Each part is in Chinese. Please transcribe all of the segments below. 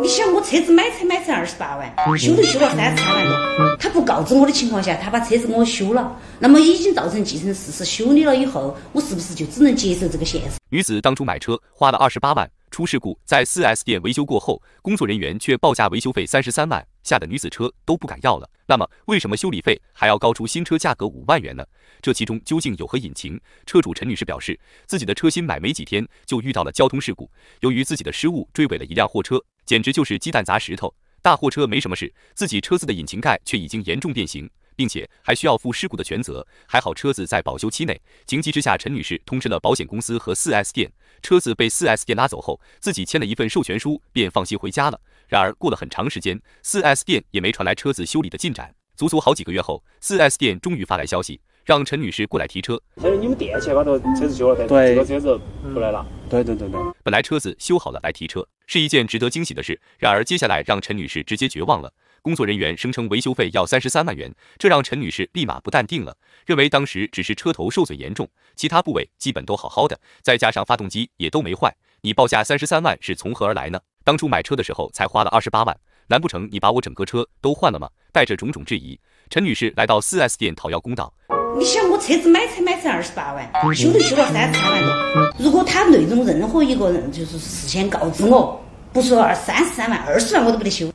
你想我车子买才买成二十八万，修都修了三十三万多，他不告知我的情况下，他把车子给我修了，那么已经造成既成事实，修理了以后，我是不是就只能接受这个现实？女子当初买车花了二十八万，出事故在四 S 店维修过后，工作人员却报价维修费三十三万，吓得女子车都不敢要了。那么为什么修理费还要高出新车价格五万元呢？这其中究竟有何隐情？车主陈女士表示，自己的车新买没几天就遇到了交通事故，由于自己的失误追尾了一辆货车。简直就是鸡蛋砸石头，大货车没什么事，自己车子的引擎盖却已经严重变形，并且还需要负事故的全责。还好车子在保修期内，情急之下，陈女士通知了保险公司和四 S 店。车子被四 S 店拉走后，自己签了一份授权书，便放心回家了。然而过了很长时间，四 S 店也没传来车子修理的进展，足足好几个月后，四 S 店终于发来消息，让陈女士过来提车。你们店前把这车子修了，对，这个车子出来了，对对对对。本来车子修好了来提车。是一件值得惊喜的事，然而接下来让陈女士直接绝望了。工作人员声称维修费要三十三万元，这让陈女士立马不淡定了，认为当时只是车头受损严重，其他部位基本都好好的，再加上发动机也都没坏，你报价三十三万是从何而来呢？当初买车的时候才花了二十八万，难不成你把我整个车都换了吗？带着种种质疑，陈女士来到四 S 店讨要公道。你想我车子买才买成二十八万，修都修了三十三万多。如果他内容任何一个人就是事先告知我，不说二三十三万，二十万我都不得修。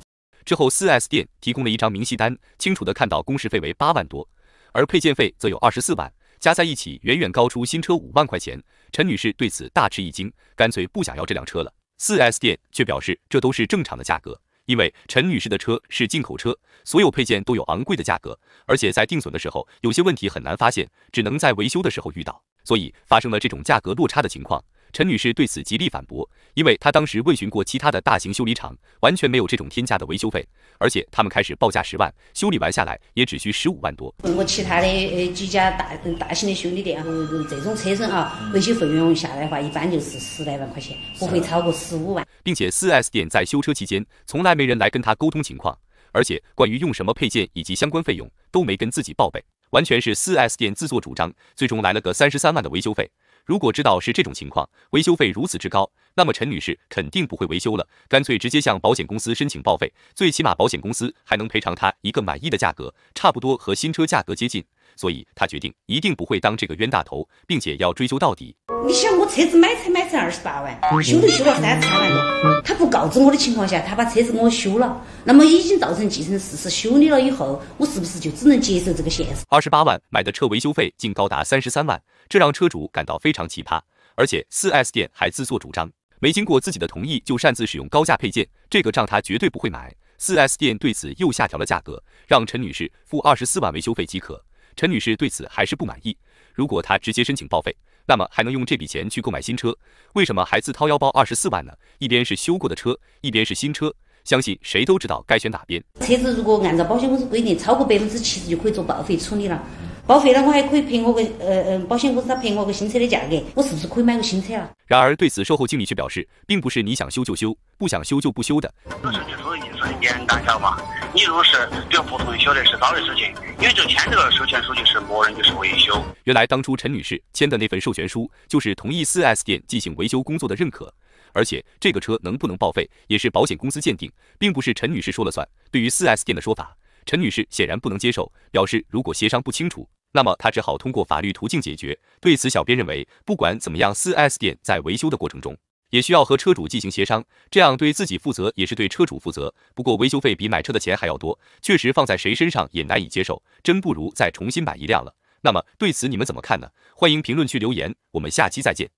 之后，四 S 店提供了一张明细单，清楚的看到工时费为八万多，而配件费则有二十四万，加在一起远远高出新车五万块钱。陈女士对此大吃一惊，干脆不想要这辆车了。四 S 店却表示这都是正常的价格。因为陈女士的车是进口车，所有配件都有昂贵的价格，而且在定损的时候，有些问题很难发现，只能在维修的时候遇到，所以发生了这种价格落差的情况。陈女士对此极力反驳，因为她当时问询过其他的大型修理厂，完全没有这种天价的维修费，而且他们开始报价十万，修理完下来也只需十五万多。问过其他的几家大大型的修理店，这种车身啊，维修费用下来的话，一般就是十来万块钱，不会超过十五万。并且四 S 店在修车期间，从来没人来跟他沟通情况，而且关于用什么配件以及相关费用都没跟自己报备，完全是四 S 店自作主张，最终来了个三十三万的维修费。如果知道是这种情况，维修费如此之高，那么陈女士肯定不会维修了，干脆直接向保险公司申请报废，最起码保险公司还能赔偿她一个满意的价格，差不多和新车价格接近。所以他决定一定不会当这个冤大头，并且要追究到底。你想，我车子买才买成二十八万，修都修了三十三万多，他不告知我的情况下，他把车子给我修了，那么已经造成既成事实。修理了以后，我是不是就只能接受这个现实？二十八万买的车，维修费竟高达三十三万，这让车主感到非常奇葩。而且四 S 店还自作主张，没经过自己的同意就擅自使用高价配件，这个账他绝对不会买。四 S 店对此又下调了价格，让陈女士付二十四万维修费即可。陈女士对此还是不满意。如果她直接申请报废，那么还能用这笔钱去购买新车，为什么还自掏腰包二十四万呢？一边是修过的车，一边是新车，相信谁都知道该选哪边。车子如果按照保险公司规定，超过百分之七十就可以做报废处理了。报废了，我还可以赔我个呃呃，保险公司他赔我个新车的价格，我是不是可以买个新车啊？然而，对此售后经理却表示，并不是你想修就修，不想修就不修的。这是，授权的意思很简单，知道吗？你如果是比较普通的修的，是早的事情，因为就签这个授权书就是默认就是维修。原来当初陈女士签的那份授权书，就是同意四 S 店进行维修工作的认可。而且这个车能不能报废，也是保险公司鉴定，并不是陈女士说了算。对于四 S 店的说法，陈女士显然不能接受，表示如果协商不清楚。那么他只好通过法律途径解决。对此，小编认为，不管怎么样，4S 店在维修的过程中也需要和车主进行协商，这样对自己负责也是对车主负责。不过维修费比买车的钱还要多，确实放在谁身上也难以接受，真不如再重新买一辆了。那么对此你们怎么看呢？欢迎评论区留言，我们下期再见。